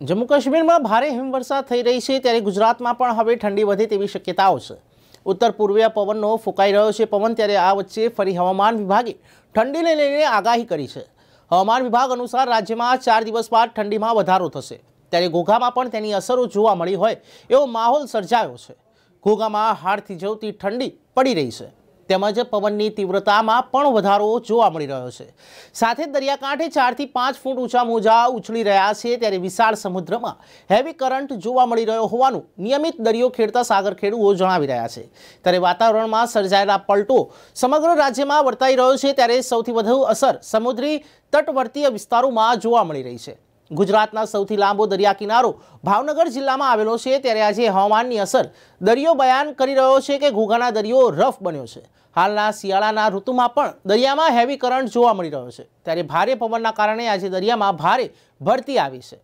જમ્મુ કાશ્મીરમાં ભારે હિમવર્ષા થઈ રહી છે ત્યારે ગુજરાતમાં પણ હવે ઠંડી વધે તેવી શક્યતાઓ છે ઉત્તર પૂર્વીય પવનનો ફૂંકાઈ રહ્યો છે પવન ત્યારે આ વચ્ચે ફરી હવામાન વિભાગે ઠંડીને લઈને આગાહી કરી છે હવામાન વિભાગ અનુસાર રાજ્યમાં ચાર દિવસ બાદ ઠંડીમાં વધારો થશે ત્યારે ઘોઘામાં પણ તેની અસરો જોવા મળી હોય એવો માહોલ સર્જાયો છે ઘોઘામાં હાડથી જવતી ઠંડી પડી રહી છે તેમજ પવનની તીવ્રતામાં પણ વધારો જોવા મળી રહ્યો છે સાથે દરિયાકાંઠે ચારથી પાંચ ફૂટ ઊંચા મોજા ઉછળી રહ્યા છે ત્યારે વિશાળ સમુદ્રમાં હેવી કરંટ જોવા મળી રહ્યો હોવાનું નિયમિત દરિયો ખેડતા સાગર ખેડૂઓ જણાવી રહ્યા છે ત્યારે વાતાવરણમાં સર્જાયેલા પલટો સમગ્ર રાજ્યમાં વર્તાઈ રહ્યો છે ત્યારે સૌથી વધુ અસર સમુદ્રી તટવર્તીય વિસ્તારોમાં જોવા મળી રહી છે ગુજરાતના સૌથી લાંબો દરિયા કિનારો ભાવનગર જિલ્લામાં આવેલો છે ત્યારે આજે હવામાનની અસર દરિયો બયાન કરી રહ્યો છે કે ઘોઘાના દરિયો રફ બન્યો છે હાલના શિયાળાના ઋતુમાં પણ દરિયામાં હેવી કરંટ જોવા મળી રહ્યો છે ત્યારે ભારે પવનના કારણે આજે દરિયામાં ભારે ભરતી આવી છે